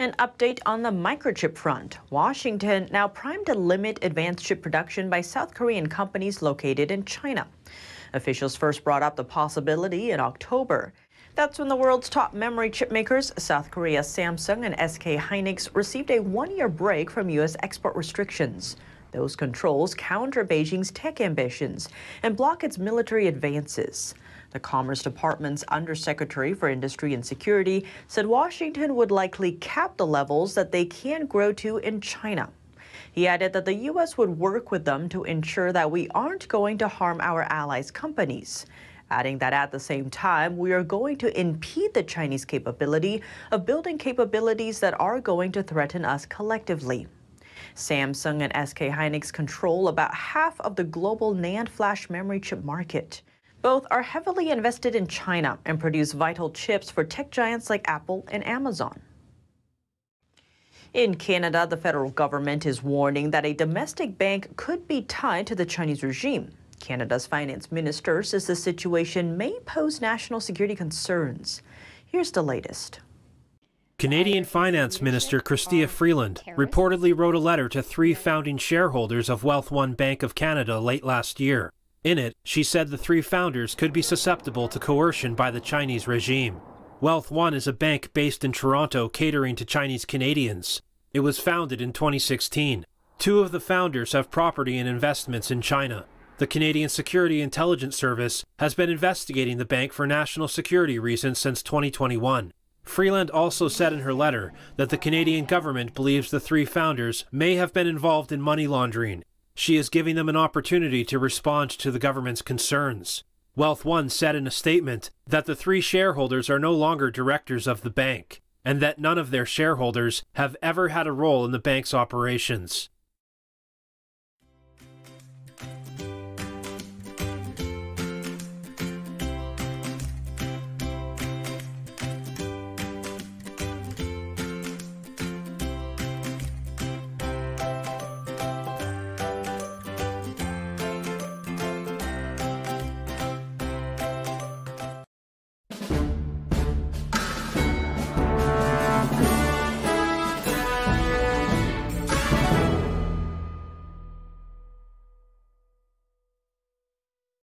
An update on the microchip front. Washington now primed to limit advanced chip production by South Korean companies located in China. Officials first brought up the possibility in October. That's when the world's top memory chip makers, South Korea Samsung and SK Hynix, received a one year break from U.S. export restrictions. Those controls counter Beijing's tech ambitions and block its military advances. The Commerce Department's Undersecretary for Industry and Security said Washington would likely cap the levels that they can grow to in China. He added that the U.S. would work with them to ensure that we aren't going to harm our allies' companies adding that at the same time, we are going to impede the Chinese capability of building capabilities that are going to threaten us collectively. Samsung and SK Hynix control about half of the global NAND flash memory chip market. Both are heavily invested in China and produce vital chips for tech giants like Apple and Amazon. In Canada, the federal government is warning that a domestic bank could be tied to the Chinese regime. Canada's finance minister says the situation may pose national security concerns. Here's the latest. Canadian Finance Minister Christia Freeland reportedly wrote a letter to three founding shareholders of Wealth One Bank of Canada late last year. In it, she said the three founders could be susceptible to coercion by the Chinese regime. Wealth One is a bank based in Toronto catering to Chinese Canadians. It was founded in 2016. Two of the founders have property and investments in China. The Canadian Security Intelligence Service has been investigating the bank for national security reasons since 2021. Freeland also said in her letter that the Canadian government believes the three founders may have been involved in money laundering she is giving them an opportunity to respond to the government's concerns. Wealth One said in a statement that the three shareholders are no longer directors of the bank, and that none of their shareholders have ever had a role in the bank's operations.